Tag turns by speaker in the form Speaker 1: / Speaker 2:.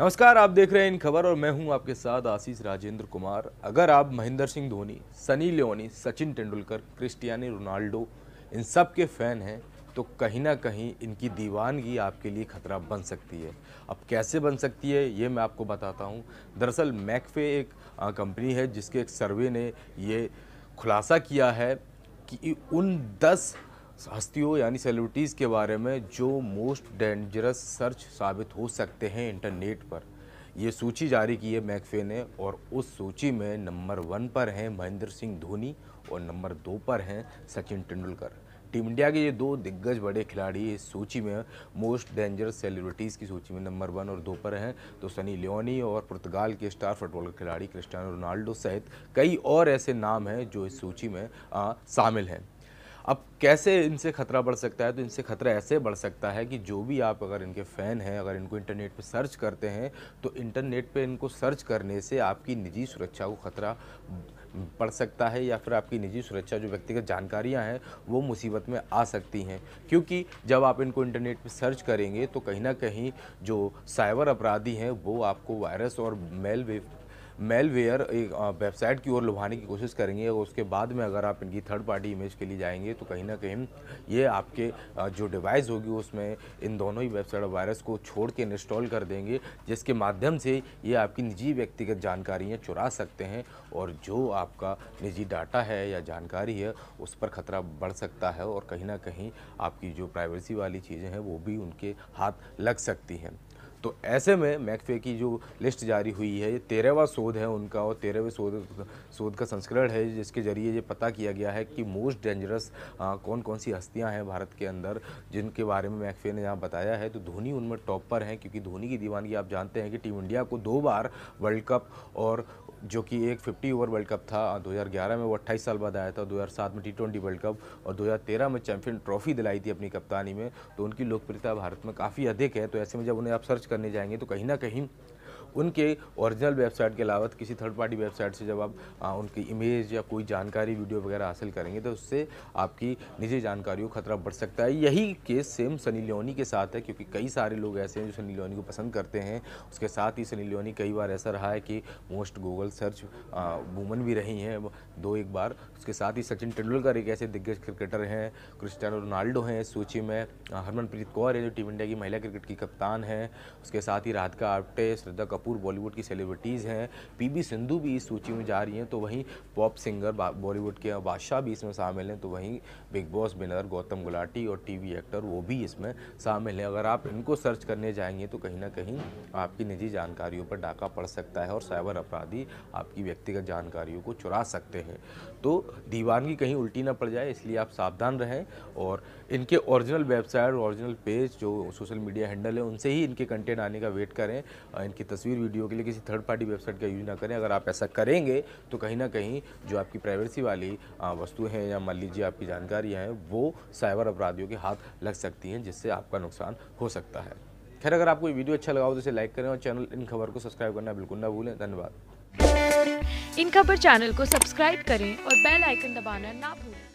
Speaker 1: नमस्कार आप देख रहे हैं इन खबर और मैं हूं आपके साथ आशीष राजेंद्र कुमार अगर आप महेंद्र सिंह धोनी सनी लियोनी सचिन तेंदुलकर क्रिस्टियानी रोनाल्डो इन सब के फ़ैन हैं तो कहीं ना कहीं इनकी दीवानगी आपके लिए खतरा बन सकती है अब कैसे बन सकती है ये मैं आपको बताता हूँ दरअसल मैकफे एक कंपनी है जिसके एक सर्वे ने ये खुलासा किया है कि उन दस हस्तियों यानी सेलिब्रिटीज़ के बारे में जो मोस्ट डेंजरस सर्च साबित हो सकते हैं इंटरनेट पर ये सूची जारी की है मैकफे ने और उस सूची में नंबर वन पर हैं महेंद्र सिंह धोनी और नंबर दो पर हैं सचिन तेंदुलकर टीम इंडिया के ये दो दिग्गज बड़े खिलाड़ी इस सूची में मोस्ट डेंजरस सेलिब्रिटीज़ की सूची में नंबर वन और दो पर हैं तो सनी लियोनी और पुर्तगाल के स्टार फुटबॉल खिलाड़ी क्रिस्टियानो रोनाल्डो सहित कई और ऐसे नाम हैं जो इस सूची में शामिल हैं अब कैसे इनसे ख़तरा बढ़ सकता है तो इनसे ख़तरा ऐसे बढ़ सकता है कि जो भी आप अगर इनके फ़ैन हैं अगर इनको इंटरनेट पर सर्च करते हैं तो इंटरनेट पर इनको सर्च करने से आपकी निजी सुरक्षा को ख़तरा बढ़ सकता है या फिर आपकी निजी सुरक्षा जो व्यक्तिगत जानकारियां हैं वो मुसीबत में आ सकती हैं क्योंकि जब आप इनको इंटरनेट पर सर्च करेंगे तो कहीं ना कहीं जो साइबर अपराधी हैं वो आपको वायरस और मेल वेव मेलवेयर एक वेबसाइट की ओर लुभाने की कोशिश करेंगे और उसके बाद में अगर आप इनकी थर्ड पार्टी इमेज के लिए जाएंगे तो कहीं ना कहीं ये आपके जो डिवाइस होगी उसमें इन दोनों ही वेबसाइट वायरस को छोड़ के इंस्टॉल कर देंगे जिसके माध्यम से ये आपकी निजी व्यक्तिगत जानकारियाँ चुरा सकते हैं और जो आपका निजी डाटा है या जानकारी है उस पर ख़तरा बढ़ सकता है और कहीं ना कहीं आपकी जो प्राइवेसी वाली चीज़ें हैं वो भी उनके हाथ लग सकती हैं तो ऐसे में मैकफे की जो लिस्ट जारी हुई है ये तेरहवा शोध है उनका और तेरहवें शोध शोध का संस्करण है जिसके ज़रिए ये पता किया गया है कि मोस्ट डेंजरस कौन कौन सी हस्तियाँ हैं भारत के अंदर जिनके बारे में मैकफे ने यहाँ बताया है तो धोनी उनमें टॉप पर हैं क्योंकि धोनी की दीवानगी आप जानते हैं कि टीम इंडिया को दो बार वर्ल्ड कप और जो कि एक 50 ओवर वर्ल्ड कप था 2011 हाँ, में वो 28 साल बाद आया था 2007 में टी ट्वेंटी वर्ल्ड कप और 2013 में चैंपियन ट्रॉफी दिलाई थी अपनी कप्तानी में तो उनकी लोकप्रियता भारत में काफ़ी अधिक है तो ऐसे में जब उन्हें आप सर्च करने जाएंगे तो कहीं ना कहीं उनके ओरिजिनल वेबसाइट के अलावा किसी थर्ड पार्टी वेबसाइट से जब आप आ, उनकी इमेज या कोई जानकारी वीडियो वगैरह हासिल करेंगे तो उससे आपकी निजी जानकारी को खतरा बढ़ सकता है यही केस सेम सनी लियोनी के साथ है क्योंकि कई सारे लोग ऐसे हैं जो सनी लियोनी को पसंद करते हैं उसके साथ ही सनी लियोनी कई बार ऐसा रहा है कि मोस्ट गूगल सर्च वूमन भी रही हैं दो एक बार उसके साथ ही सचिन तेंदुलकर एक ऐसे दिग्गज क्रिकेटर हैं क्रिस्टियानो रोनाल्डो हैं इस सूची में हरमनप्रीत कौर है जो टीम इंडिया की महिला क्रिकेट की कप्तान है उसके साथ ही राधिका आप्टे श्रद्धा कपूर कपूर बॉलीवुड की सेलिब्रिटीज़ हैं पीबी सिंधु भी इस सूची में जा रही हैं तो वहीं पॉप सिंगर बॉलीवुड के बादशाह भी इसमें शामिल हैं तो वहीं Bigg Boss winner Gautam Gulati और टीवी एक्टर वो भी इसमें शामिल हैं अगर आप इनको सर्च करने जाएंगे तो कहीं ना कहीं आपकी निजी जानकारियों पर डाका पड़ सकता है और साइबर अपराधी आपकी व्यक्तिगत जानकारियों को चुरा सकते हैं तो दीवानगी कहीं उल्टी ना पड़ जाए इसलिए आप सावधान रहें और इनके ओरिजिनल वेबसाइट ओरिजिनल पेज जो सोशल मीडिया हैंडल है उनसे ही इनके कंटेंट आने का वेट करें इनकी तस्वीर तस्वीर वीडियो के लिए किसी थर्ड पार्टी वेबसाइट का यूज ना करें अगर आप ऐसा करेंगे तो कहीं ना कहीं जो आपकी प्राइवेसी वाली वस्तु हैं या मान लीजिए आपकी जानकारियाँ हैं वो साइबर अपराधियों के हाथ लग सकती हैं जिससे आपका नुकसान हो सकता है खैर अगर आपको ये वीडियो अच्छा लगा हो तो इसे लाइक करें और चैनल इन खबर को सब्सक्राइब करना बिल्कुल ना भूलें धन्यवाद इन खबर चैनल को सब्सक्राइब करें और बेल आइकन दबाना ना भूलें